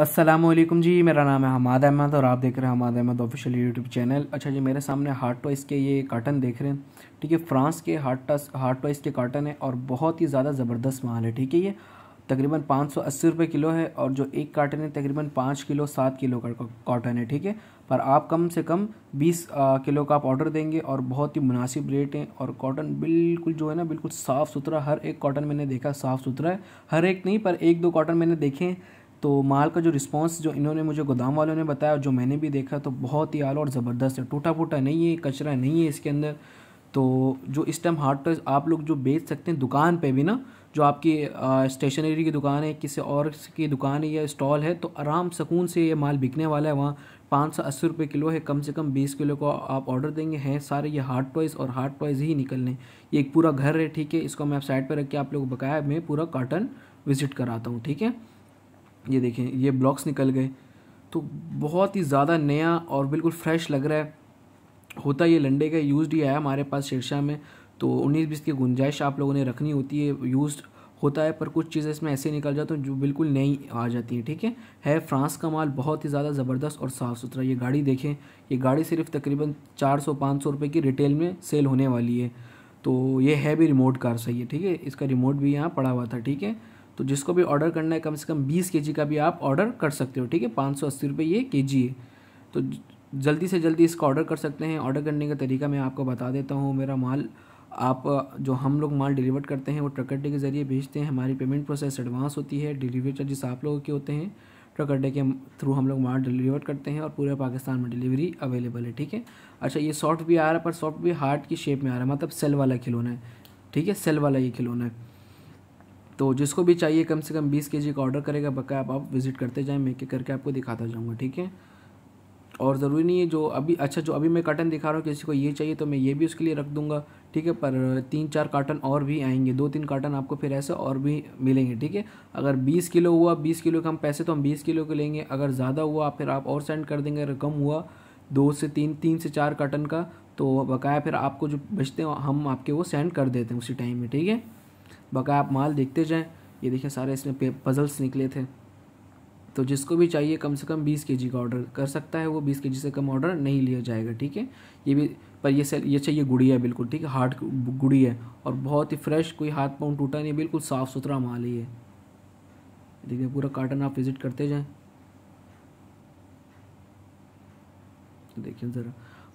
असलम जी मेरा नाम है हमाद अहमद और आप देख रहे हैं Hamad Ahmed official YouTube channel अच्छा जी मेरे सामने हार्ड टॉइस के ये कार्टन देख रहे हैं ठीक है फ्रांस के हार्ट टॉस हार्ट टॉइस के कार्टन है और बहुत ही ज़्यादा ज़बरदस्त माल है ठीक है ये तकरीबन पाँच सौ अस्सी रुपये किलो है और जो एक कार्टन है तकरीबन पाँच किलो सात किलो का कॉटन है ठीक है पर आप कम से कम बीस किलो का आप ऑर्डर देंगे और बहुत ही मुनासिब रेट हैं और कॉटन बिल्कुल जो है ना बिल्कुल साफ़ सुथरा हर एक कॉटन मैंने देखा साफ़ सुथरा है हर एक नहीं पर एक दो कॉटन मैंने देखे हैं तो माल का जो रिस्पांस जो इन्होंने मुझे गोदाम वालों ने बताया जो मैंने भी देखा तो बहुत ही आलो और ज़बरदस्त है टूटा फूटा नहीं है कचरा नहीं है इसके अंदर तो जो इस टाइम हार्ड टॉयज आप लोग जो बेच सकते हैं दुकान पे भी ना जो आपकी स्टेशनरी की दुकान है किसी और की दुकान है या स्टॉल है तो आराम सकून से ये माल बिकने वाला है वहाँ पाँच सौ अस्सी रुपये किलो है कम से कम बीस किलो को आप ऑर्डर देंगे हैं सारे ये हार्ड टॉयज़ और हार्ड टॉयज़ ही निकलने ये एक पूरा घर है ठीक है इसको मैं आप साइड पर रख के आप लोग बकाया मैं पूरा कार्टन विज़िट कराता हूँ ठीक है ये देखें ये ब्लॉक्स निकल गए तो बहुत ही ज़्यादा नया और बिल्कुल फ्रेश लग रहा है होता ये लंडे का यूज़ ही आया हमारे पास शेरशाह में तो उन्नीस बीस की गुंजाइश आप लोगों ने रखनी होती है यूज़ होता है पर कुछ चीज़ें इसमें ऐसे निकल जाते हैं जो बिल्कुल नई आ जाती हैं ठीक है है फ्रांस का माल बहुत ही ज़्यादा ज़बरदस्त और साफ़ सुथरा ये गाड़ी देखें ये गाड़ी सिर्फ तकरीबन चार सौ पाँच सौ रुपये की रिटेल में सेल होने वाली है तो ये है भी रिमोट कार सही है ठीक है इसका रिमोट भी यहाँ पड़ा हुआ था ठीक है तो जिसको भी ऑर्डर करना है कम से कम बीस के का भी आप ऑर्डर कर सकते हो ठीक है पाँच सौ अस्सी रुपये ये के जी है तो जल्दी से जल्दी इसका ऑर्डर कर सकते हैं ऑर्डर करने का तरीका मैं आपको बता देता हूँ मेरा माल आप जो हम लोग माल डिलीवर करते हैं वो ट्रक अड्डे के ज़रिए भेजते हैं हमारी पेमेंट प्रोसेस एडवांस होती है डिलीवरी चार्जेस आप लोगों के होते हैं ट्रक अड्डे के थ्रू हम लोग माल डिलीवर करते हैं और पूरे पाकिस्तान में डिलीवरी अवेलेबल है ठीक है अच्छा ये सॉफ्ट भी आ रहा है पर सॉफ्ट भी हार्ट की शेप में आ रहा है मतलब सेल वाला खिलौना है ठीक है सेल वाला ये खिलौना है तो जिसको भी चाहिए कम से कम बीस के जी का ऑर्डर करेगा बका आप, आप विज़िट करते जाएँ मैं करके आपको दिखाता जाऊँगा ठीक है और ज़रूरी नहीं है जो अभी अच्छा जो अभी मैं कार्टन दिखा रहा हूँ किसी को ये चाहिए तो मैं ये भी उसके लिए रख दूँगा ठीक है पर तीन चार कार्टन और भी आएंगे दो तीन कार्टन आपको फिर ऐसे और भी मिलेंगे ठीक है अगर 20 किलो हुआ 20 किलो के हम पैसे तो हम 20 किलो के लेंगे अगर ज़्यादा हुआ फिर आप और सेंड कर देंगे अगर कम हुआ दो से तीन तीन से चार कार्टन का तो बकाया फिर आपको जो बचते हैं हम आपके वो सेंड कर देते हैं उसी टाइम में ठीक है बका आप माल देखते जाएँ ये देखिए सारे इसमें पजल्स निकले थे तो जिसको भी चाहिए कम से कम 20 के का ऑर्डर कर सकता है वो 20 के से कम ऑर्डर नहीं लिया जाएगा ठीक है ये भी पर ये सेल ये चाहिए गुड़िया बिल्कुल ठीक है हार्ड गुड़ी है और बहुत ही फ्रेश कोई हाथ पाँव टूटा नहीं बिल्कुल साफ़ सुथरा माल ही है देखिए पूरा कार्टन आप विज़िट करते जाएँ देखिए ज़रा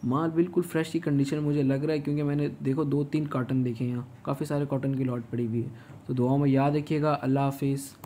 माल बिल्कुल फ्रेश ही कंडीशन मुझे लग रहा है क्योंकि मैंने देखो दो तीन काटन देखे यहाँ काफ़ी सारे कॉटन की लॉट पड़ी हुई है तो दुआ में याद रखिएगा अल्लाह हाफिज़